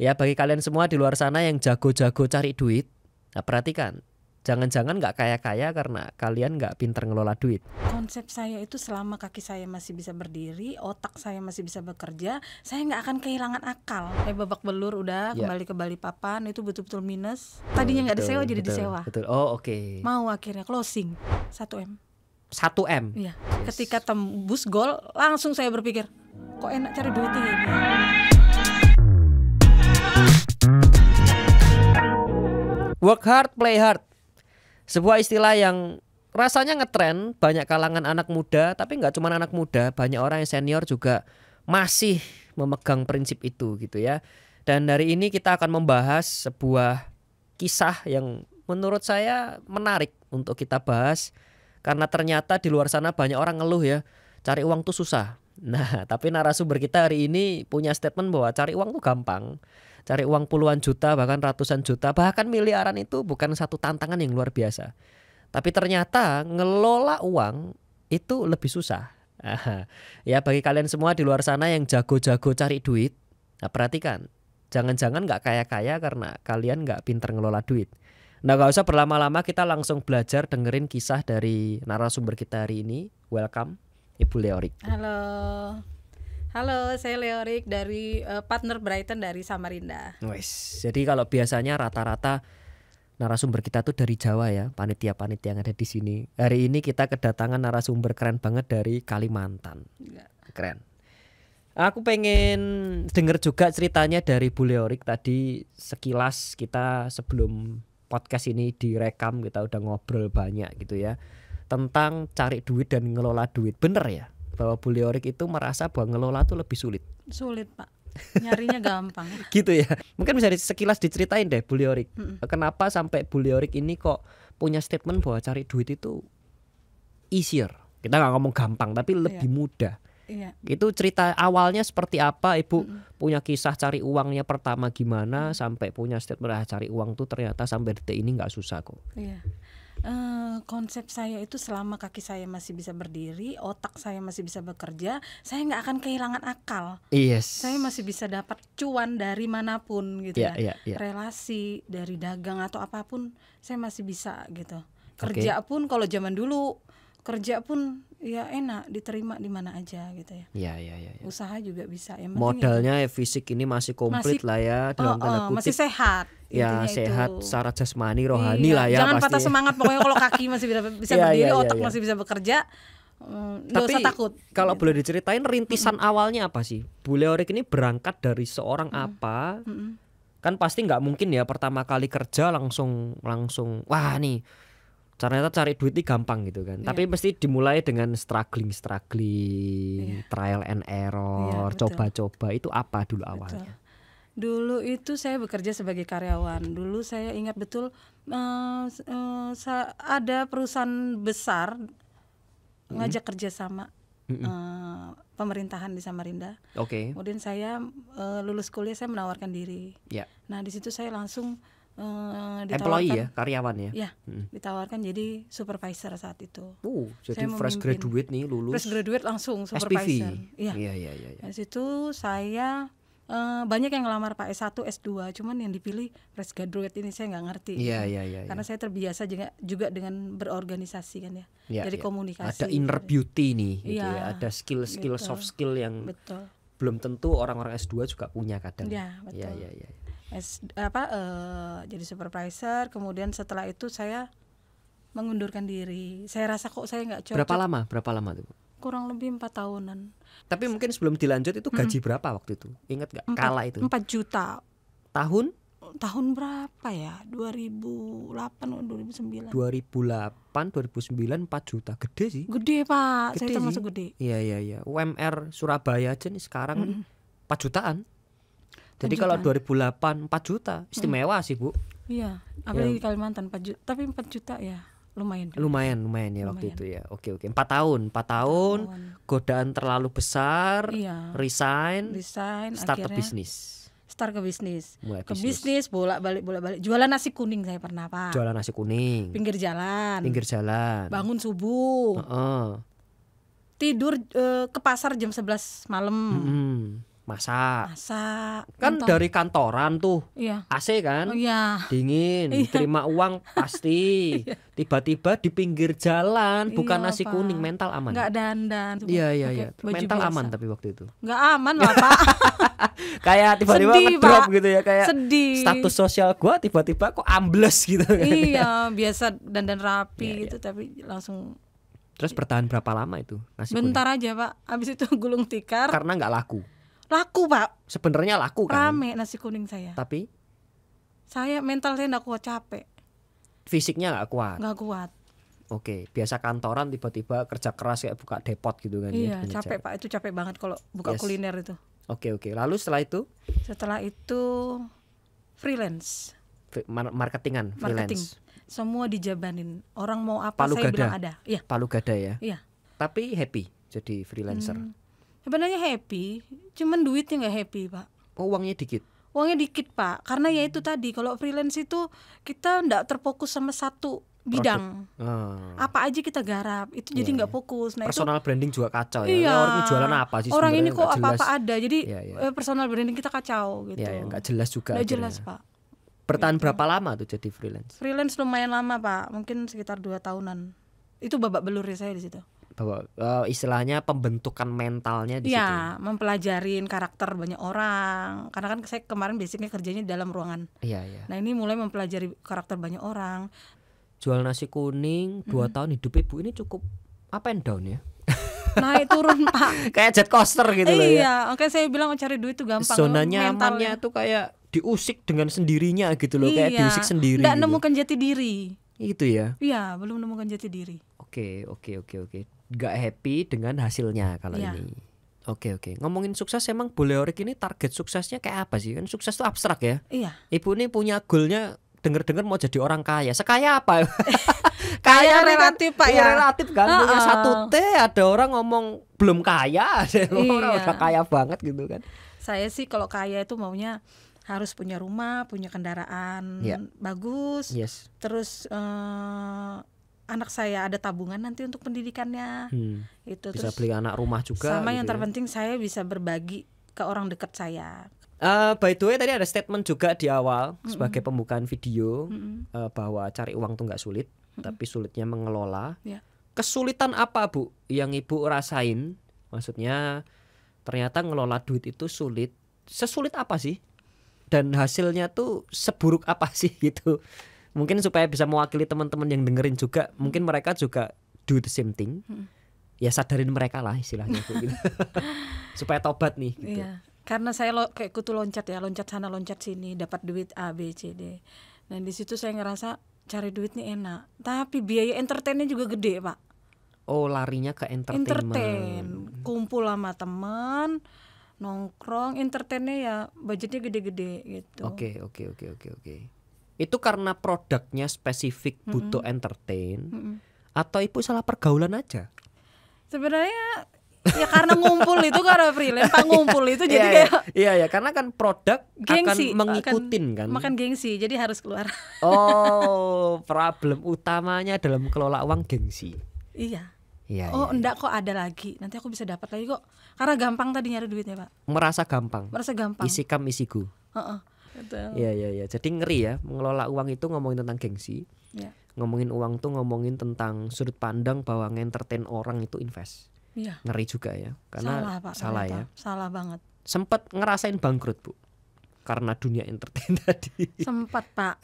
Ya bagi kalian semua di luar sana yang jago-jago cari duit, nah perhatikan, jangan-jangan nggak kaya-kaya karena kalian nggak pinter ngelola duit. Konsep saya itu selama kaki saya masih bisa berdiri, otak saya masih bisa bekerja, saya nggak akan kehilangan akal. Kayak eh, babak belur udah yeah. kembali ke Papan itu betul-betul minus. Tadinya nggak disewa jadi betul, disewa. Betul. Oh oke. Okay. Mau akhirnya closing 1 m. 1 m. Iya. Yes. Ketika tembus gol langsung saya berpikir kok enak cari duitnya ini. Ya, Work hard, play hard. Sebuah istilah yang rasanya ngetren banyak kalangan anak muda, tapi nggak cuma anak muda, banyak orang yang senior juga masih memegang prinsip itu gitu ya. Dan dari ini kita akan membahas sebuah kisah yang menurut saya menarik untuk kita bahas karena ternyata di luar sana banyak orang ngeluh ya, cari uang tuh susah. Nah, tapi narasumber kita hari ini punya statement bahwa cari uang tuh gampang. Cari uang puluhan juta, bahkan ratusan juta, bahkan miliaran itu bukan satu tantangan yang luar biasa. Tapi ternyata ngelola uang itu lebih susah. Ya, bagi kalian semua di luar sana yang jago-jago cari duit, nah perhatikan. Jangan-jangan nggak kaya-kaya karena kalian nggak pinter ngelola duit. Nah gak usah berlama-lama kita langsung belajar dengerin kisah dari narasumber kita hari ini. Welcome. Ibu Leorik. Halo. Halo, saya Leorik dari uh, partner Brighton dari Samarinda. Wes. Jadi kalau biasanya rata-rata narasumber kita tuh dari Jawa ya, panitia-panitia yang ada di sini. Hari ini kita kedatangan narasumber keren banget dari Kalimantan. Enggak. Keren. Aku pengen denger juga ceritanya dari Bu Leorik tadi sekilas kita sebelum podcast ini direkam kita udah ngobrol banyak gitu ya tentang cari duit dan ngelola duit. Bener ya bahwa Buliorik itu merasa bahwa ngelola tuh lebih sulit. Sulit pak. Nyarinya gampang. gitu ya. Mungkin bisa sekilas diceritain deh Buliorik. Mm -mm. Kenapa sampai Buliorik ini kok punya statement bahwa cari duit itu easier. Kita nggak ngomong gampang tapi iya. lebih yeah. mudah. Iya. Itu cerita awalnya seperti apa, Ibu? Mm. Punya kisah cari uangnya pertama gimana sampai punya statement ah, cari uang tuh ternyata sampai detik ini nggak susah kok. Iya. Eh, konsep saya itu selama kaki saya masih bisa berdiri, otak saya masih bisa bekerja, saya nggak akan kehilangan akal. Yes. Saya masih bisa dapat cuan dari manapun gitu yeah, ya. Yeah, yeah. Relasi dari dagang atau apapun saya masih bisa gitu. Kerja okay. pun kalau zaman dulu kerja pun ya enak diterima di mana aja gitu ya. Iya iya iya. Ya. Usaha juga bisa ya. Modalnya ya, fisik ini masih komplit masih, lah ya dalam oh, oh, Masih sehat. Ya sehat itu. secara jasmani rohani iya. lah ya. Jangan pasti. patah semangat pokoknya kalau kaki masih bisa bisa ya, berdiri, ya, otak ya, masih bisa bekerja. Hmm, Tapi usah takut. Kalau gitu. boleh diceritain rintisan -hmm. awalnya apa sih? Bule ini berangkat dari seorang -hmm. apa? -hmm. Kan pasti nggak mungkin ya pertama kali kerja langsung langsung wah nih ternyata cari duit ini gampang gitu kan. Yeah. Tapi iya. mesti dimulai dengan struggling, struggling, iya. yeah. trial and error, iya, coba-coba. Yeah, itu apa dulu awalnya? Dulu itu saya bekerja sebagai karyawan. Dulu saya ingat betul uh, uh, ada perusahaan besar mm. ngajak sama mm -mm. uh, eh, pemerintahan di Samarinda. Oke. Okay. Kemudian saya uh, lulus kuliah saya menawarkan diri. Yeah. Nah di situ saya langsung uh, employee ya karyawan ya, ya hmm. ditawarkan jadi supervisor saat itu. Oh, jadi saya fresh memimpin, graduate nih lulus. Fresh graduate langsung supervisor. SPV. Iya. Iya iya ya, Ya. Dari situ saya Uh, banyak yang ngelamar Pak S1, S2, cuman yang dipilih fresh graduate ini saya nggak ngerti. Iya, iya, iya. Yeah, Karena saya terbiasa juga juga dengan berorganisasi kan ya. Iya, dari iya. komunikasi. Ada inner beauty nih gitu iya, ya. Ada skill-skill soft skill yang betul. belum tentu orang-orang S2 juga punya kadang. Iya, betul. Iya, iya, iya. S, apa uh, jadi supervisor kemudian setelah itu saya mengundurkan diri saya rasa kok saya nggak cocok berapa lama berapa lama tuh kurang lebih empat tahunan tapi mungkin sebelum dilanjut itu gaji hmm. berapa waktu itu ingat nggak kala itu empat juta tahun tahun berapa ya 2008 atau 2009 2008 2009 4 juta gede sih gede pak gede saya termasuk gede iya iya iya UMR Surabaya aja nih sekarang mm 4 jutaan jadi kalau 2008 4 juta, istimewa hmm. sih, Bu. Iya, apalagi ya. di Kalimantan 4 juta, tapi 4 juta ya lumayan. Juga. Lumayan, lumayan ya lumayan. waktu itu ya. Oke, oke. 4 tahun, 4 tahun, tahun. godaan terlalu besar, iya. resign, resign start akhirnya, bisnis. Start ke bisnis. Mulai ke bisnis, bolak-balik bolak-balik. Jualan nasi kuning saya pernah, Pak. Jualan nasi kuning. Pinggir jalan. Pinggir jalan. Bangun subuh. Uh -uh. Tidur uh, ke pasar jam 11 malam. Mm -hmm masak. Masak. Kan Kantor. dari kantoran tuh. Iya. AC kan? Oh, iya. Dingin, iya. terima uang pasti. Iya. Tiba-tiba di pinggir jalan, iya, bukan nasi apa. kuning, mental aman. Enggak dandan. Iya, iya, iya. Mental biasa. aman tapi waktu itu. Enggak aman lah, Pak. kayak tiba-tiba drop gitu ya, kayak Sedih. status sosial gua tiba-tiba kok ambles gitu. Kan ya. Iya, biasa dandan rapi iya, iya. gitu iya. tapi langsung Terus bertahan berapa lama itu nasi Bentar kuning? aja, Pak. Habis itu gulung tikar. Karena nggak laku. Laku pak. Sebenarnya laku kan. Rame nasi kuning saya. Tapi saya mental saya nggak kuat capek. Fisiknya gak kuat. Gak kuat. Oke, biasa kantoran tiba-tiba kerja keras kayak buka depot gitu kan ya, Iya, ya, capek Pak, itu capek banget kalau buka yes. kuliner itu. Oke, oke. Lalu setelah itu? Setelah itu freelance. Marketingan, freelance. Marketing. Semua dijabanin. Orang mau apa Palu saya bilang ada. Iya. Palu gada ya. Iya. Tapi happy jadi freelancer. Hmm, sebenarnya happy cuman duitnya nggak happy pak oh uangnya dikit uangnya dikit pak karena ya itu tadi kalau freelance itu kita nggak terfokus sama satu bidang hmm. apa aja kita garap itu jadi iya, nggak yeah. fokus nah personal itu, branding juga kacau ya iya, orang jualan apa sih orang ini kok apa-apa ada jadi yeah, iya, iya. yeah. personal branding kita kacau gitu yeah, yeah, nggak jelas juga nggak jelas pak bertahan gitu. berapa lama tuh jadi freelance freelance lumayan lama pak mungkin sekitar dua tahunan itu babak belur saya di situ bahwa uh, istilahnya pembentukan mentalnya di ya, situ. mempelajarin karakter banyak orang. Karena kan saya kemarin basicnya kerjanya dalam ruangan. Iya, iya. Nah, ini mulai mempelajari karakter banyak orang. Jual nasi kuning dua tahun hidup ibu ini cukup apa and down ya naik turun pak kayak jet coaster gitu eh, loh ya oke iya, saya bilang cari duit itu gampang zona nyamannya tuh kayak diusik dengan sendirinya gitu loh iya. kayak diusik sendiri tidak gitu. nemukan jati diri itu ya iya belum nemukan jati diri oke oke oke oke gak happy dengan hasilnya kalau yeah. ini. Oke oke. Ngomongin sukses emang Boleorik ini target suksesnya kayak apa sih? Kan sukses itu abstrak ya. Iya. Ibu ini punya goalnya denger-dengar mau jadi orang kaya. Sekaya apa? kaya, kaya kan relatif, Pak ya. Relatif kan punya satu T ada orang ngomong belum kaya, ada iya. orang udah kaya banget gitu kan. Saya sih kalau kaya itu maunya harus punya rumah, punya kendaraan yeah. bagus, yes. terus uh, anak saya ada tabungan nanti untuk pendidikannya hmm. itu bisa terus beli anak rumah juga sama gitu yang ya. terpenting saya bisa berbagi ke orang dekat saya Uh, by the way tadi ada statement juga di awal mm -hmm. sebagai pembukaan video mm -hmm. uh, bahwa cari uang tuh nggak sulit, mm -hmm. tapi sulitnya mengelola. Yeah. Kesulitan apa bu yang ibu rasain? Maksudnya ternyata ngelola duit itu sulit. Sesulit apa sih? Dan hasilnya tuh seburuk apa sih gitu? mungkin supaya bisa mewakili teman-teman yang dengerin juga hmm. mungkin mereka juga do the same thing hmm. ya sadarin mereka lah istilahnya gitu. supaya tobat nih gitu iya, karena saya lo kayak kutu loncat ya loncat sana loncat sini dapat duit a b c d nah di situ saya ngerasa cari duitnya enak tapi biaya entertainnya juga gede pak oh larinya ke entertainment entertain kumpul sama teman nongkrong entertainnya ya budgetnya gede-gede gitu oke okay, oke okay, oke okay, oke oke itu karena produknya spesifik mm-hmm. butuh entertain mm-hmm. atau ibu salah pergaulan aja sebenarnya ya karena ngumpul itu karena freelance pak ngumpul itu jadi iya, iya. kayak iya iya ya karena kan produk gengsi, akan mengikutin akan, kan makan gengsi jadi harus keluar oh problem utamanya dalam kelola uang gengsi iya Iya, oh, ya, enggak iya. kok ada lagi. Nanti aku bisa dapat lagi kok. Karena gampang tadi nyari duitnya, Pak. Merasa gampang. Merasa gampang. Isi kam isiku. Uh -uh. Betul. Iya iya iya. Jadi ngeri ya mengelola uang itu ngomongin tentang gengsi. Ya. Ngomongin uang tuh ngomongin tentang sudut pandang bahwa ngentertain orang itu invest. Ya. Ngeri juga ya. Karena salah, Pak, salah ya. Salah banget. Sempat ngerasain bangkrut, Bu. Karena dunia entertain tadi. Sempat, Pak.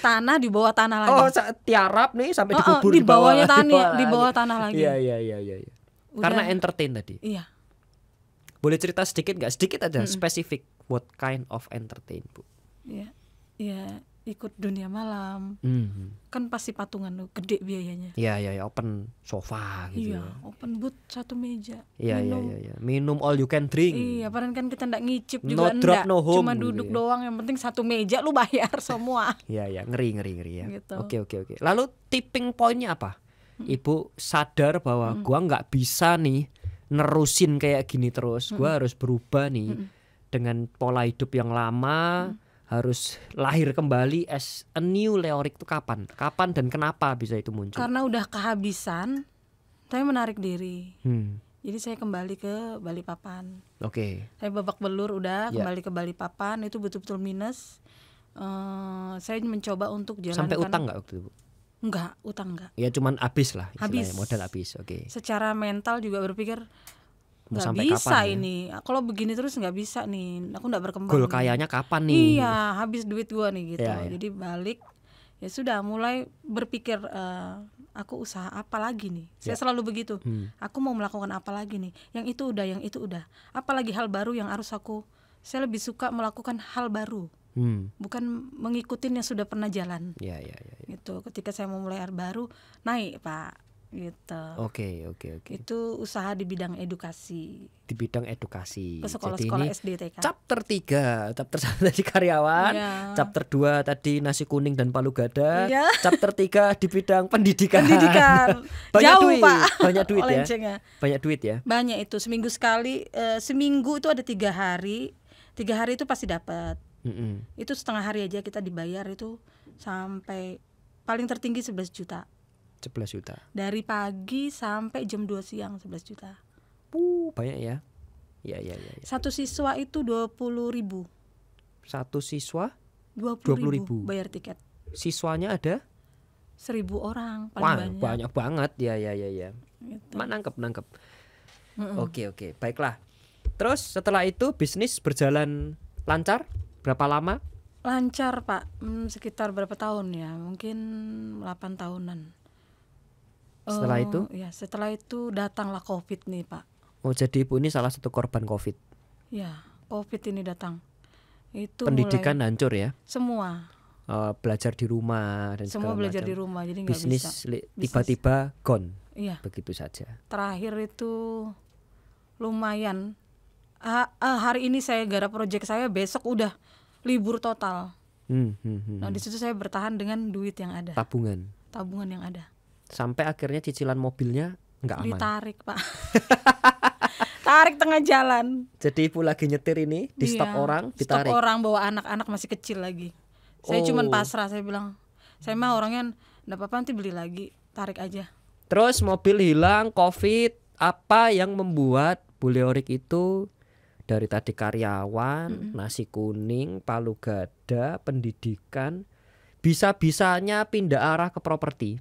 tanah di bawah tanah lagi. Oh, tiarap nih sampai oh, dikubur oh, di bawahnya bawah, tani, di bawah tanah lagi. Iya iya iya iya iya. Karena entertain tadi. Iya. Boleh cerita sedikit nggak? Sedikit aja, mm spesifik what kind of entertain bu? Iya, iya ikut dunia malam, mm-hmm. kan pasti patungan tuh gede biayanya. Iya iya ya, open sofa gitu. Iya open booth satu meja. Iya iya iya ya. minum all you can drink. Iya padahal kan kita ndak ngicip no juga drop, enggak, no home, cuma gitu duduk gitu ya. doang yang penting satu meja lu bayar semua. Iya iya ngeri ngeri ngeri ya. Gitu. Oke oke oke. Lalu tipping pointnya apa? Ibu sadar bahwa hmm. gua nggak bisa nih nerusin kayak gini terus, gua hmm. harus berubah nih. Hmm dengan pola hidup yang lama hmm. harus lahir kembali as a new leorik itu kapan? Kapan dan kenapa bisa itu muncul? Karena udah kehabisan, tapi menarik diri. Hmm. Jadi saya kembali ke Bali Papan. Oke. Okay. Saya babak belur udah yeah. kembali ke Bali Papan itu betul-betul minus. Uh, saya mencoba untuk jalan sampai utang nggak waktu itu? Enggak, utang enggak. Ya cuman habis lah habis. modal habis. Oke. Okay. Secara mental juga berpikir Mau gak bisa kapan, ya? ini. Ya? Kalau begini terus nggak bisa nih. Aku nggak berkembang. Gol kayaknya kapan nih? Iya, habis duit gua nih gitu. Ya, ya. Jadi balik ya sudah mulai berpikir uh, aku usaha apa lagi nih. Saya ya. selalu begitu. Hmm. Aku mau melakukan apa lagi nih? Yang itu udah, yang itu udah. Apalagi hal baru yang harus aku saya lebih suka melakukan hal baru. Hmm. Bukan mengikutin yang sudah pernah jalan. Iya, iya, iya. Ya. Gitu. Ketika saya mau mulai hal baru, naik, Pak gitu. Oke, okay, oke, okay, oke. Okay. Itu usaha di bidang edukasi. Di bidang edukasi. Ke sekolah-sekolah SD TK. Chapter 3, chapter 1 tadi karyawan, yeah. chapter 2 tadi nasi kuning dan palu gada, yeah. chapter 3 di bidang pendidikan. Pendidikan. banyak Jauh, duit, Pak. Banyak duit ya. Banyak duit ya. Banyak itu seminggu sekali uh, seminggu itu ada tiga hari. Tiga hari itu pasti dapat. Mm -hmm. Itu setengah hari aja kita dibayar itu sampai paling tertinggi 11 juta. 11 juta. Dari pagi sampai jam 2 siang 11 juta. Uh, banyak ya. Ya, ya, ya, ya. Satu siswa itu 20 ribu. Satu siswa? 20, 20 ribu. ribu Bayar tiket. Siswanya ada? Seribu orang paling Wah, banyak. banyak banget. Ya, ya, ya, ya. Gitu. Mak nangkep, nangkep. Mm -mm. Oke, oke. Baiklah. Terus setelah itu bisnis berjalan lancar? Berapa lama? Lancar, Pak. Hmm, sekitar berapa tahun ya? Mungkin 8 tahunan. Setelah oh, itu? Ya, setelah itu datanglah COVID nih Pak. Oh, jadi ibu ini salah satu korban COVID? Ya, COVID ini datang. Itu pendidikan mulai, hancur ya? Semua. Uh, belajar di rumah dan semua belajar macam. di rumah, jadi bisnis tiba-tiba gone. Iya. Begitu saja. Terakhir itu lumayan. Ha, hari ini saya garap proyek saya, besok udah libur total. Hmm, hmm, hmm. Nah hmm. di situ saya bertahan dengan duit yang ada. Tabungan. Tabungan yang ada sampai akhirnya cicilan mobilnya nggak aman. Ditarik pak. tarik tengah jalan. Jadi ibu lagi nyetir ini di iya. stop iya, orang, ditarik. Stop orang bawa anak-anak masih kecil lagi. Saya oh. cuman pasrah saya bilang, saya mah orangnya nggak apa-apa nanti beli lagi, tarik aja. Terus mobil hilang, covid, apa yang membuat Bu itu dari tadi karyawan, mm -hmm. nasi kuning, palu gada, pendidikan, bisa-bisanya pindah arah ke properti.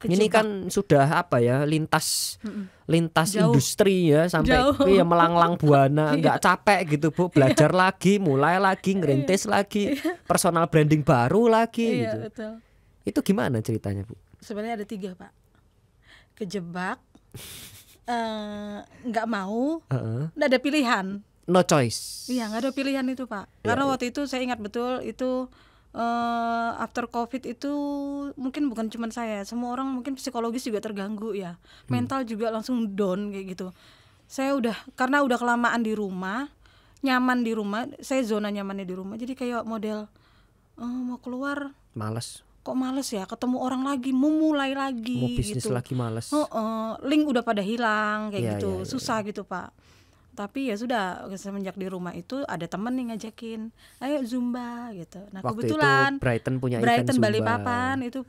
Kecil ini kan sudah apa ya lintas lintas Jauh. industri ya sampai ya melanglang buana iya. nggak capek gitu bu belajar iya. lagi mulai lagi iya. ngerintis lagi personal branding baru lagi iya, gitu betul. itu gimana ceritanya bu sebenarnya ada tiga pak kejebak eh, nggak uh, mau nggak uh -uh. ada pilihan no choice iya nggak ada pilihan itu pak ya, karena yeah. waktu itu saya ingat betul itu uh, after covid itu mungkin bukan cuma saya semua orang mungkin psikologis juga terganggu ya hmm. mental hmm. juga langsung down kayak gitu saya udah karena udah kelamaan di rumah nyaman di rumah saya zona nyamannya di rumah jadi kayak model uh, mau keluar males kok males ya ketemu orang lagi mau mulai lagi mau bisnis gitu. lagi males oh, uh, link udah pada hilang kayak ya, gitu ya, ya, susah iya. gitu pak tapi ya sudah semenjak di rumah itu ada temen nih ngajakin ayo zumba gitu nah Waktu kebetulan itu Brighton punya Brighton event Bali Papan itu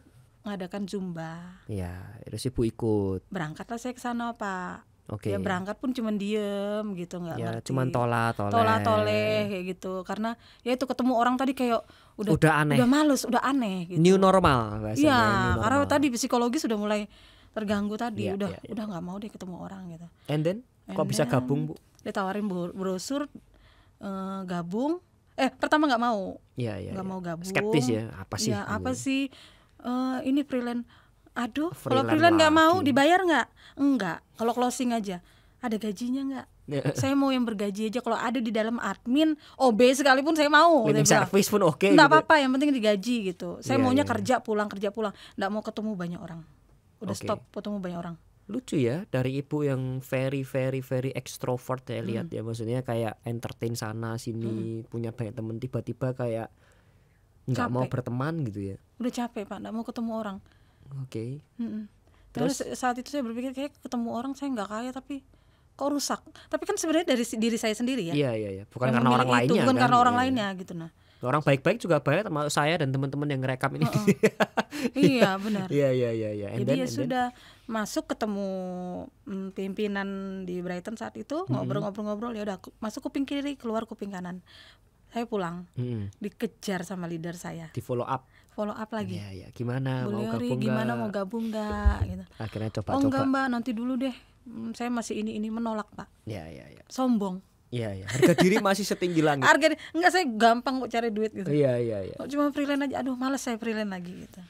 mengadakan zumba ya terus ibu ikut berangkatlah saya ke sana pak Oke. Ya berangkat pun cuman diem gitu nggak ya, ngerti. Cuman tola tole. Tola tole kayak gitu karena ya itu ketemu orang tadi kayak udah udah aneh. Udah males, udah aneh. Gitu. New normal bahasanya. Iya karena tadi psikologi sudah mulai terganggu tadi ya, udah ya, ya. udah nggak mau deh ketemu orang gitu. And then? kok bisa gabung bu ditawarin brosur uh, gabung eh pertama nggak mau Iya, iya nggak ya. mau gabung skeptis ya apa sih ya apa sih uh, ini freelance aduh freelance kalau freelance nggak mau dibayar nggak enggak kalau closing aja ada gajinya nggak saya mau yang bergaji aja kalau ada di dalam admin OB sekalipun saya mau cleaning service pun oke okay, nggak gitu ya. apa-apa yang penting digaji gitu saya yeah, maunya yeah. Iya. kerja pulang kerja pulang nggak mau ketemu banyak orang udah okay. stop ketemu banyak orang lucu ya dari ibu yang very very very extrovert ya hmm. lihat ya maksudnya kayak entertain sana sini hmm. punya banyak temen tiba-tiba kayak nggak mau berteman gitu ya udah capek pak nggak mau ketemu orang oke okay. Mm terus saat itu saya berpikir kayak ketemu orang saya nggak kaya tapi kok rusak tapi kan sebenarnya dari diri saya sendiri ya iya iya, iya. bukan karena orang itu, lainnya bukan kan? karena orang iya. iya. lainnya gitu nah orang baik-baik juga banyak termasuk saya dan teman-teman yang ngerekam ini. Oh, oh. iya, benar. Iya, iya, iya, iya. Jadi then, ya sudah then. masuk ketemu mm, pimpinan di Brighton saat itu mm-hmm. ngobrol-ngobrol-ngobrol ya udah masuk kuping kiri, keluar kuping kanan. Saya pulang. Mm. Dikejar sama leader saya. Di follow up follow up lagi. Iya, iya. Gimana Bu mau gabung gimana mau gabung enggak gitu. Akhirnya coba-coba. Oh, enggak, Mbak, nanti dulu deh. Mm, saya masih ini ini menolak, Pak. Iya, iya, iya. Sombong. Iya iya. Harga diri masih setinggi langit. Harga diri enggak saya gampang kok cari duit gitu. Iya iya iya. Kok cuma freelance aja. Aduh males saya freelance lagi gitu.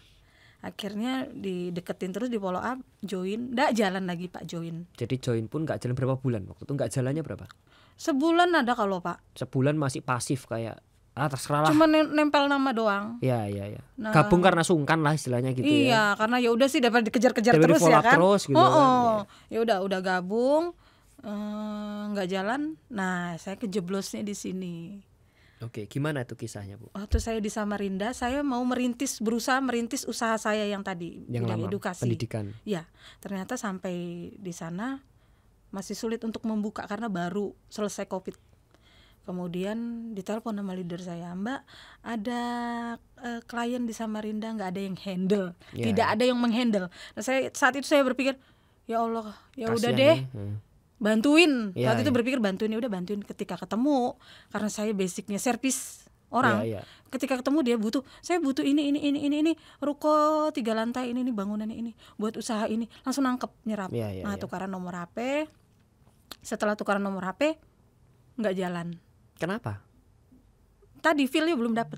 Akhirnya dideketin terus di follow up, join. Enggak jalan lagi Pak join. Jadi join pun enggak jalan berapa bulan waktu itu enggak jalannya berapa? Sebulan ada kalau Pak. Sebulan masih pasif kayak ah terserah Cuma nempel nama doang. Iya iya iya. Nah, Gabung karena sungkan lah istilahnya gitu iya, ya. Iya, karena ya udah sih dapat dikejar-kejar terus ya kan. terus gitu oh, oh. Kan, iya. ya udah udah gabung Eh, nggak uh, jalan. Nah, saya kejeblosnya di sini. Oke, gimana tuh kisahnya, Bu? Waktu saya di Samarinda, saya mau merintis berusaha merintis usaha saya yang tadi yang lama, edukasi. Pendidikan. Ya, ternyata sampai di sana masih sulit untuk membuka karena baru selesai Covid. Kemudian ditelepon sama leader saya, Mbak, ada uh, klien di Samarinda nggak ada yang handle, yeah. tidak ada yang menghandle. Nah, saya saat itu saya berpikir, ya Allah, ya udah deh. Ya, bantuin ya, waktu ya. itu iya. berpikir bantuin ya udah bantuin ketika ketemu karena saya basicnya servis orang ya, ya. ketika ketemu dia butuh saya butuh ini ini ini ini ini ruko tiga lantai ini ini bangunan ini buat usaha ini langsung nangkep nyerap ya, ya, nah ya. tukaran nomor HP setelah tukaran nomor HP nggak jalan kenapa tadi feelnya belum dapet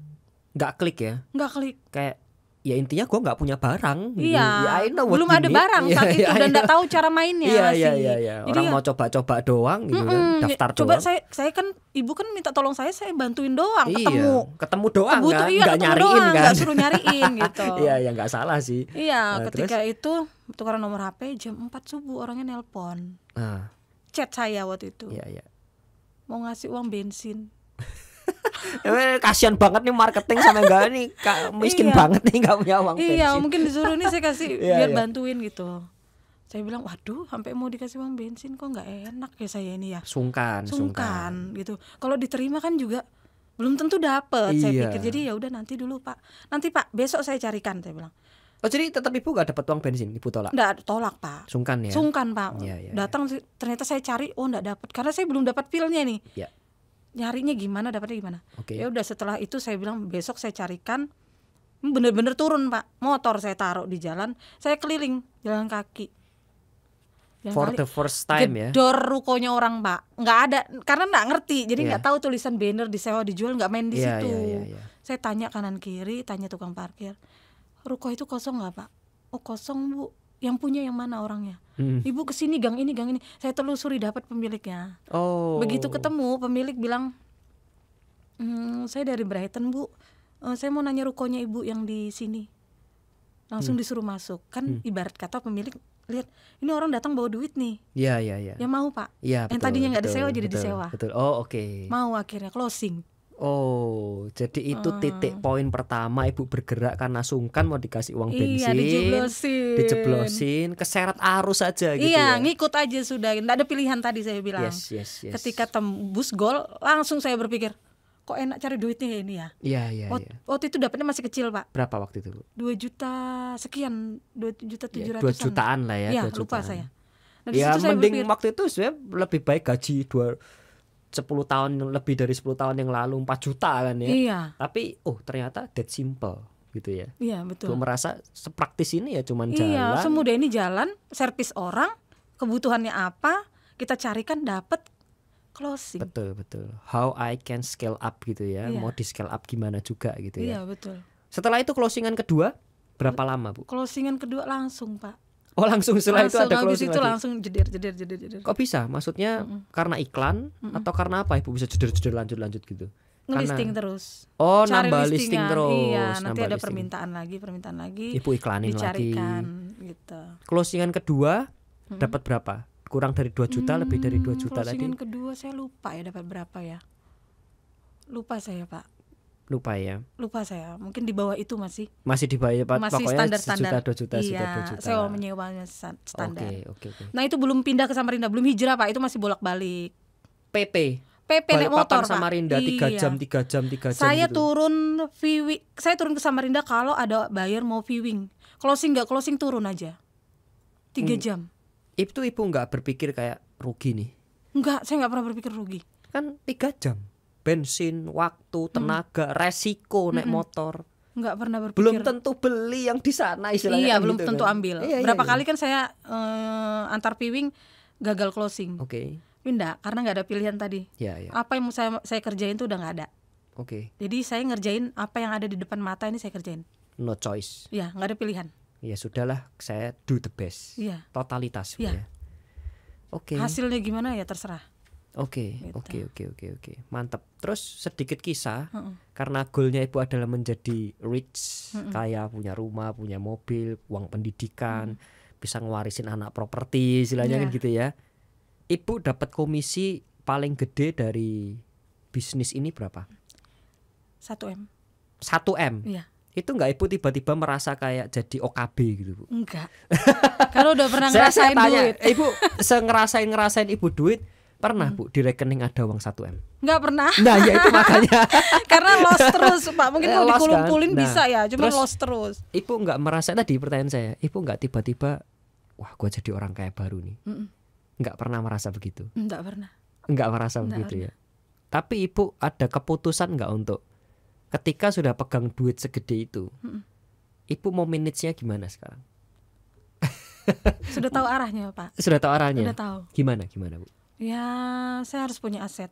nggak klik ya nggak klik kayak ya intinya gue nggak punya barang iya yeah, yeah, belum ada need. barang yeah, saat yeah, itu dan iya. nggak tahu cara mainnya yeah, sih yeah, yeah, yeah. orang Jadi, ya- mau coba-coba doang gitu mm -mm, daftar coba saya saya kan ibu kan minta tolong saya saya bantuin doang iya, ketemu ketemu doang Kebutuh, kan iya, nggak nyariin doang, kan nggak suruh nyariin gitu iya ya nggak salah sih iya nah, ketika terus? itu tukaran nomor hp jam 4 subuh orangnya nelpon ah. chat saya waktu itu yeah, yeah. mau ngasih uang bensin Eh, kasihan banget nih marketing sama enggak nih miskin iya. banget nih nggak punya uang iya, bensin. iya mungkin disuruh nih saya kasih iya, biar iya. bantuin gitu saya bilang waduh sampai mau dikasih uang bensin kok nggak enak ya saya ini ya sungkan sungkan, sungkan. gitu kalau diterima kan juga belum tentu dapet. iya. saya pikir jadi ya udah nanti dulu pak nanti pak besok saya carikan saya bilang Oh jadi tetap ibu gak dapat uang bensin, ibu tolak? Nggak tolak pak. Sungkan ya? Sungkan pak. iya, iya, iya. Datang iya. ternyata saya cari, oh nggak dapat karena saya belum dapat pilnya nih. Iya nyarinya gimana dapatnya gimana okay. ya udah setelah itu saya bilang besok saya carikan hmm, bener-bener turun pak motor saya taruh di jalan saya keliling jalan kaki yang for the first time gedor ya gedor rukonya orang pak nggak ada karena nggak ngerti jadi iya. nggak tahu tulisan banner disewa dijual nggak main di yeah, situ yeah, yeah, yeah. saya tanya kanan kiri tanya tukang parkir ruko itu kosong nggak pak oh kosong bu yang punya yang mana orangnya hmm. ibu kesini gang ini gang ini saya telusuri dapat pemiliknya oh begitu ketemu pemilik bilang hmm, saya dari Brighton bu eh, saya mau nanya rukonya ibu yang di sini langsung hmm. disuruh masuk kan hmm. ibarat kata pemilik lihat ini orang datang bawa duit nih. ya ya ya yang mau pak. Ya, betul, Yang tadinya nggak disewa jadi betul, disewa. Betul. Oh oke. Okay. Mau akhirnya closing. Oh, jadi itu ah. titik poin pertama ibu bergerak karena sungkan mau dikasih uang iya, bensin. Iya, dijeblosin. Dijeblosin, keseret arus aja gitu. Iya, ya. ngikut aja sudah. tidak ada pilihan tadi saya bilang. Yes, yes, yes. Ketika tembus gol, langsung saya berpikir, kok enak cari duitnya ya ini ya? Iya, iya, iya. Waktu itu dapatnya masih kecil, Pak. Berapa waktu itu, Dua juta sekian, dua juta iya, tujuh ratus. Dua jutaan lah ya, Iya, lupa saya. Nah, ya, mending berpikir, waktu itu sebenarnya lebih baik gaji dua 10 tahun lebih dari 10 tahun yang lalu 4 juta kan ya. Iya. Tapi oh ternyata that simple gitu ya. Iya, betul. Gue merasa sepraktis ini ya cuman iya, jalan. Iya, semudah ini jalan, servis orang, kebutuhannya apa, kita carikan dapat closing. Betul, betul. How I can scale up gitu ya. Iya. Mau di scale up gimana juga gitu iya, ya. Iya, betul. Setelah itu closingan kedua berapa lama, Bu? Closingan kedua langsung, Pak Oh langsung setelah langsung, itu ada closing itu lagi. langsung jedir jedir jedir jedir. Kok bisa? Maksudnya mm -mm. karena iklan mm -mm. atau karena apa ibu bisa jedir jedir lanjut lanjut gitu? Listing karena... terus. Oh Cari nambah listing iya, terus. Iya nambah nanti ada listing. permintaan lagi permintaan lagi. Ibu iklanin dicarikan, lagi. Gitu. Closingan kedua dapat berapa? Kurang dari 2 juta, -mm. lebih dari 2 juta closingan hmm, tadi. Closingan kedua saya lupa ya dapat berapa ya. Lupa saya pak lupa ya lupa saya mungkin di bawah itu masih masih di bawah ya, masih pokoknya standar standar juta dua juta iya, dua juta sewa menyewanya standar oke okay, oke okay, okay. nah itu belum pindah ke Samarinda belum hijrah pak itu masih bolak balik PP PP naik motor Samarinda tiga iya. jam tiga jam tiga jam. Saya gitu. turun viewing, saya turun ke Samarinda kalau ada buyer mau viewing. Closing nggak closing turun aja. Tiga hmm. jam. Itu ibu nggak berpikir kayak rugi nih? Nggak, saya nggak pernah berpikir rugi. Kan tiga jam bensin, waktu, hmm. tenaga, hmm. resiko hmm. naik motor. Enggak pernah berpikir. Belum tentu beli yang di sana istilahnya. Iya, kan belum gitu, tentu kan? ambil. Iya, iya Berapa iya, kali kan saya uh, antar piwing gagal closing. Oke. Okay. Pindah karena nggak ada pilihan tadi. Iya, iya. Apa yang saya saya kerjain tuh udah nggak ada. Oke. Okay. Jadi saya ngerjain apa yang ada di depan mata ini saya kerjain. No choice. Iya, nggak ada pilihan. Ya sudahlah, saya do the best. Iya. Totalitas. Iya. Ya. Oke. Okay. Hasilnya gimana ya terserah. Oke, okay, oke, okay, oke, okay, oke, oke. Mantap. Terus sedikit kisah, uh -uh. karena goalnya ibu adalah menjadi rich, uh -uh. kaya, punya rumah, punya mobil, uang pendidikan, -uh. bisa ngewarisin anak properti, istilahnya yeah. kan iya. gitu ya. Ibu dapat komisi paling gede dari bisnis ini berapa? 1 m. 1 m. Iya. Yeah. Itu enggak ibu tiba-tiba merasa kayak jadi OKB gitu bu? Enggak. Kalau udah pernah ngerasain saya, saya tanya, duit. Eh, ibu se ngerasain ngerasain ibu duit Pernah hmm. Bu, di rekening ada uang 1M? nggak pernah. Nah, ya itu makanya. Karena lost terus, Pak. Mungkin eh, kalau dikumpulin kan? nah, bisa ya, cuma terus, lost terus. Ibu nggak merasa tadi pertanyaan saya, Ibu nggak tiba-tiba wah, gua jadi orang kaya baru nih. Mm -mm. Enggak pernah merasa begitu. nggak pernah. nggak merasa nggak begitu ya? pernah. ya. Tapi Ibu ada keputusan nggak untuk ketika sudah pegang duit segede itu, mm Ibu mau manage gimana sekarang? Sudah tahu arahnya, Pak. Sudah tahu arahnya. Sudah tahu. Gimana gimana, Bu? ya saya harus punya aset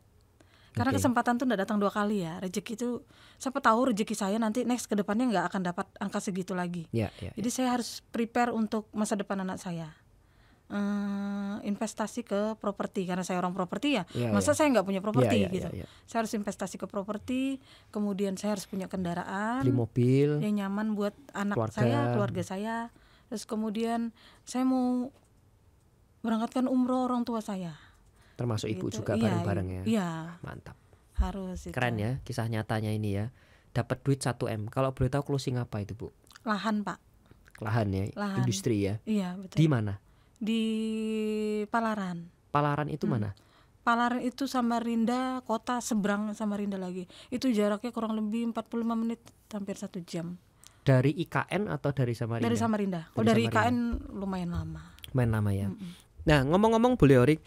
karena okay. kesempatan tuh udah datang dua kali ya rezeki itu siapa tahu rezeki saya nanti next ke depannya nggak akan dapat angka segitu lagi yeah, yeah, jadi yeah. saya harus prepare untuk masa depan anak saya Hmm, investasi ke properti karena saya orang properti ya yeah, masa yeah. saya nggak punya ya, properti yeah, yeah, gitu yeah, yeah. saya harus investasi ke properti kemudian saya harus punya kendaraan beli mobil yang nyaman buat anak keluarga. saya keluarga saya terus kemudian saya mau berangkatkan umroh orang tua saya Termasuk gitu. ibu juga iya, bareng-bareng iya. ya. Iya. Mantap. Harus itu. Keren ya kisah nyatanya ini ya. Dapat duit 1 M. Kalau boleh tahu closing apa itu, Bu? Lahan, Pak. Lahan ya, Lahan. industri ya. Iya, betul. Di mana? Di Palaran. Palaran itu hmm. mana? Palaran itu Samarinda kota seberang Samarinda lagi. Itu jaraknya kurang lebih 45 menit hampir satu jam. Dari IKN atau dari Samarinda? Dari Samarinda. Oh, dari, dari IKN lumayan lama. Lumayan lama ya. Mm -mm. Nah, ngomong-ngomong Bu Leorik,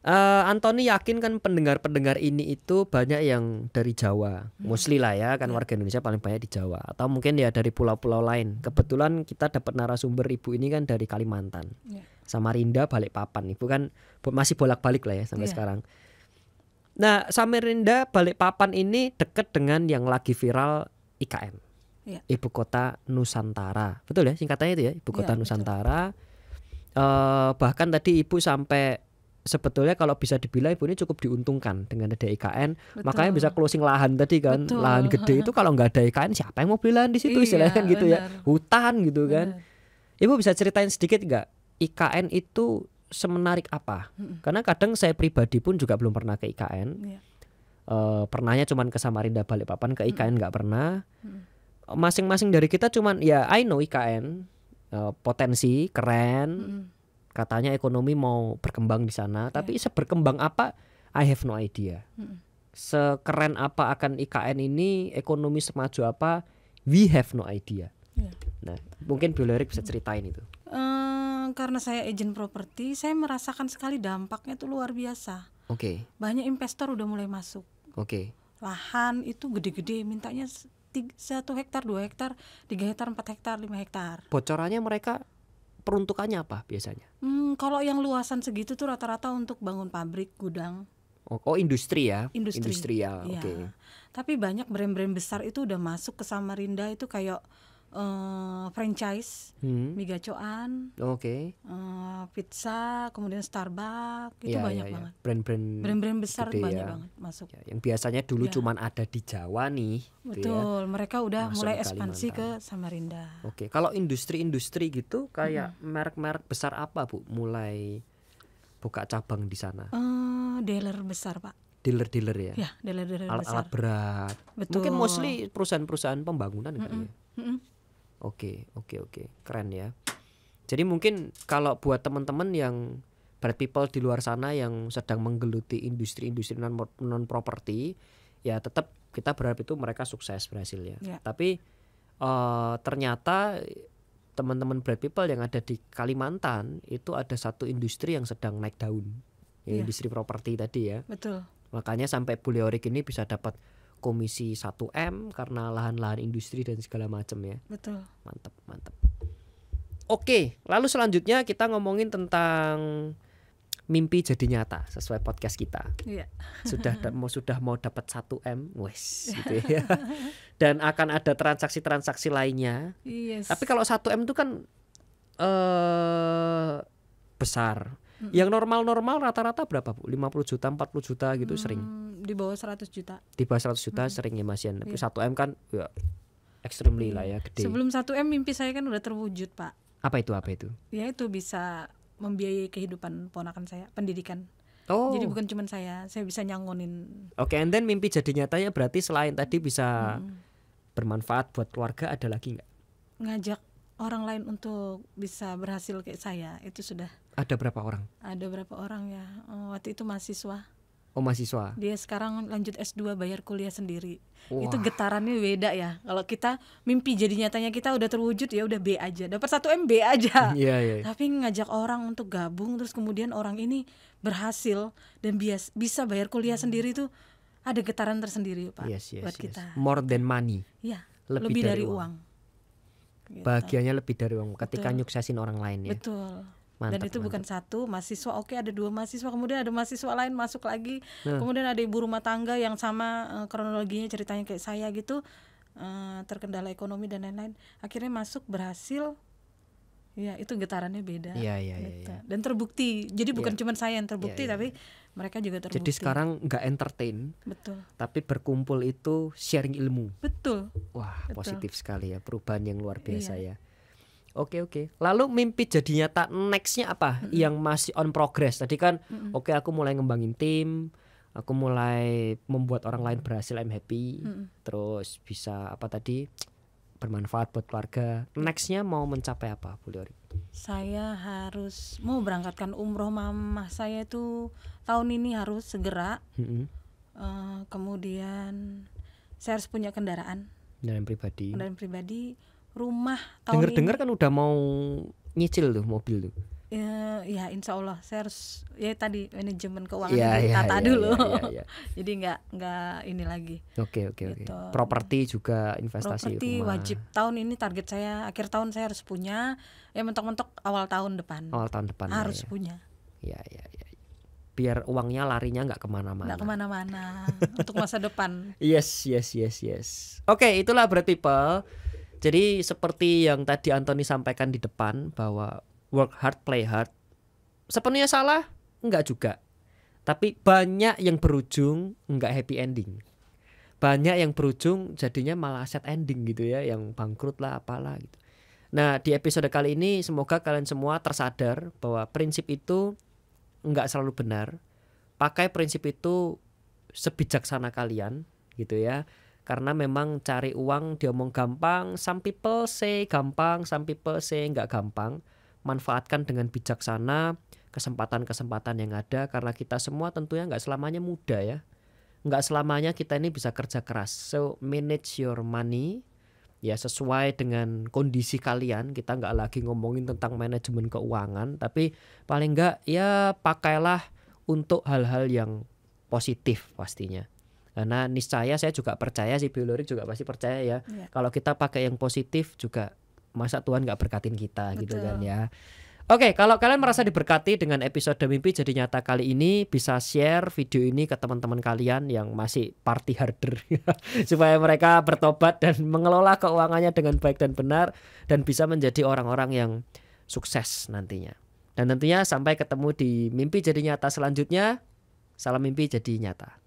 Uh, eh, Antoni yakin kan pendengar-pendengar ini itu banyak yang dari Jawa, hmm. mostly lah ya kan hmm. warga Indonesia paling banyak di Jawa atau mungkin ya dari pulau-pulau lain. Kebetulan kita dapat narasumber ibu ini kan dari Kalimantan, yeah. Samarinda, Balikpapan. Ibu kan masih bolak-balik lah ya sampai yeah. sekarang. Nah Samarinda, Balikpapan ini dekat dengan yang lagi viral IKN, yeah. ibu kota Nusantara. Betul ya singkatannya itu ya, ibu ya, kota yeah, Nusantara. Uh, bahkan tadi ibu sampai sebetulnya kalau bisa dibilang ibu ini cukup diuntungkan dengan ada IKN betul. makanya bisa closing lahan tadi kan betul. lahan gede itu kalau nggak ada IKN siapa yang mau beli lahan di situ iya, kan gitu ya hutan gitu kan. benar. kan ibu bisa ceritain sedikit nggak IKN itu semenarik apa hmm. karena kadang saya pribadi pun juga belum pernah ke IKN yeah. Iya. e, pernahnya cuman ke Samarinda Balikpapan ke IKN nggak hmm. pernah masing-masing hmm. dari kita cuman ya I know IKN e, eh, potensi keren katanya ekonomi mau berkembang di sana, yeah. tapi seberkembang apa I have no idea. Mm. Sekeren apa akan IKN ini, ekonomi semaju apa, we have no idea. Yeah. Nah, mungkin Bu Lerik bisa ceritain itu. Uh, karena saya agent properti, saya merasakan sekali dampaknya itu luar biasa. Oke. Okay. Banyak investor udah mulai masuk. Oke. Okay. Lahan itu gede-gede, mintanya satu hektar, dua hektar, tiga hektar, empat hektar, lima hektar. Bocorannya mereka peruntukannya apa biasanya? Hmm, kalau yang luasan segitu tuh rata-rata untuk bangun pabrik, gudang. Oh, oh industri ya? Industri. Industrial. Ya. Oke. Okay. Tapi banyak brand-brand besar itu udah masuk ke Samarinda itu kayak uh, franchise hmm. mie oke, okay. uh, eh, pizza, kemudian Starbucks itu ya, banyak ya, ya. banget. Brand-brand brand-brand besar banyak ya. banget masuk. Ya, yang biasanya dulu ya. cuman ada di Jawa nih. Gitu ya. Betul, ya. mereka udah masuk mulai ekspansi ke Samarinda. Oke, okay. kalau industri-industri gitu kayak hmm. merek-merek besar apa bu mulai buka cabang di sana? Uh, dealer besar pak dealer-dealer ya. Ya, dealer-dealer besar. Alat berat. Betul. Mungkin mostly perusahaan-perusahaan pembangunan mm -mm. kan Mm -mm. Oke, oke, oke. Keren ya. Jadi mungkin kalau buat teman-teman yang bad people di luar sana yang sedang menggeluti industri-industri non, non ya tetap kita berharap itu mereka sukses berhasil ya. Yeah. Tapi uh, ternyata teman-teman bad people yang ada di Kalimantan itu ada satu industri yang sedang naik daun, ya, yeah. industri properti tadi ya. Betul. Makanya sampai Buleorik ini bisa dapat komisi 1M karena lahan-lahan industri dan segala macam ya. Betul. Mantap, mantap. Oke, lalu selanjutnya kita ngomongin tentang mimpi jadi nyata sesuai podcast kita. Iya. Sudah mau sudah mau dapat 1M, wes gitu ya. Dan akan ada transaksi-transaksi lainnya. Yes. Tapi kalau 1M itu kan eh uh, besar hmm Yang normal-normal rata-rata berapa Bu? 50 juta, 40 juta gitu hmm, sering. Di bawah 100 juta. Di bawah 100 juta hmm. sering ya Mas Yan. Tapi yeah. 1M kan ya extremely iya. lah ya gede. Sebelum 1M mimpi saya kan udah terwujud, Pak. Apa itu? Apa itu? Ya itu bisa membiayai kehidupan ponakan saya, pendidikan. Oh. Jadi bukan cuma saya, saya bisa nyangonin. Oke, okay, and then mimpi jadi nyatanya berarti selain tadi bisa hmm. bermanfaat buat keluarga ada lagi nggak? Ngajak orang lain untuk bisa berhasil kayak saya itu sudah ada berapa orang ada berapa orang ya oh, waktu itu mahasiswa Oh mahasiswa. Dia sekarang lanjut S2 bayar kuliah sendiri. Wah. Itu getarannya beda ya. Kalau kita mimpi jadi nyatanya kita udah terwujud ya udah B aja. Dapat satu MB aja. yeah, yeah. Iya. Tapi ngajak orang untuk gabung terus kemudian orang ini berhasil dan bias, bisa bayar kuliah hmm. sendiri itu ada getaran tersendiri, Pak. Yes, yes, buat yes. kita. More than money. yeah. Lebih, lebih dari, dari uang. uang gitu. bahagianya lebih dari uang ketika Betul. nyuksesin orang lain ya Betul. Mantap, dan itu mantap. bukan satu mahasiswa oke ada dua mahasiswa kemudian ada mahasiswa lain masuk lagi hmm. kemudian ada ibu rumah tangga yang sama uh, kronologinya ceritanya kayak saya gitu uh, terkendala ekonomi dan lain-lain akhirnya masuk berhasil Iya, itu getarannya beda. Iya, iya, iya. iya. Dan terbukti. Jadi bukan ya. cuma saya yang iya, terbukti, ya, ya. tapi iya. mereka juga terbukti. Jadi sekarang nggak entertain. Betul. Tapi berkumpul itu sharing ilmu. Betul. Wah, Betul. positif sekali ya. Perubahan yang luar biasa ya. ya. Oke oke. Lalu mimpi jadi nyata nextnya apa mm -hmm. yang masih on progress? Tadi kan mm -hmm. oke aku mulai ngembangin tim, aku mulai membuat orang lain berhasil I'm happy, mm -hmm. terus bisa apa tadi? bermanfaat buat keluarga. Nextnya mau mencapai apa, Bu Saya harus mau berangkatkan umroh mama saya itu tahun ini harus segera. Mm -hmm. uh, kemudian saya harus punya kendaraan. Kendaraan pribadi. Kendaraan pribadi, rumah. Dengar-dengar kan udah mau nyicil tuh mobil tuh ya, ya insya Allah saya harus ya tadi manajemen keuangan ya, ya, tata ya, dulu ya, ya, ya. jadi nggak nggak ini lagi oke oke oke gitu. properti juga investasi properti wajib tahun ini target saya akhir tahun saya harus punya ya mentok-mentok awal tahun depan awal tahun depan ya, harus ya, punya ya ya ya biar uangnya larinya nggak kemana-mana nggak kemana-mana untuk masa depan yes yes yes yes oke okay, itulah berarti, people jadi seperti yang tadi Anthony sampaikan di depan bahwa work hard play hard sepenuhnya salah enggak juga tapi banyak yang berujung enggak happy ending banyak yang berujung jadinya malah set ending gitu ya yang bangkrut lah apalah gitu nah di episode kali ini semoga kalian semua tersadar bahwa prinsip itu enggak selalu benar pakai prinsip itu sebijaksana kalian gitu ya karena memang cari uang diomong gampang some people say gampang some people say nggak gampang manfaatkan dengan bijaksana kesempatan-kesempatan yang ada karena kita semua tentunya nggak selamanya muda ya nggak selamanya kita ini bisa kerja keras so manage your money ya sesuai dengan kondisi kalian kita nggak lagi ngomongin tentang manajemen keuangan tapi paling nggak ya pakailah untuk hal-hal yang positif pastinya karena niscaya saya juga percaya si biologi juga pasti percaya ya yeah. kalau kita pakai yang positif juga masa Tuhan nggak berkatin kita Betul. gitu kan ya. Oke, okay, kalau kalian merasa diberkati dengan episode Mimpi Jadi Nyata kali ini, bisa share video ini ke teman-teman kalian yang masih party harder supaya mereka bertobat dan mengelola keuangannya dengan baik dan benar dan bisa menjadi orang-orang yang sukses nantinya. Dan tentunya sampai ketemu di Mimpi Jadi Nyata selanjutnya. Salam mimpi jadi nyata.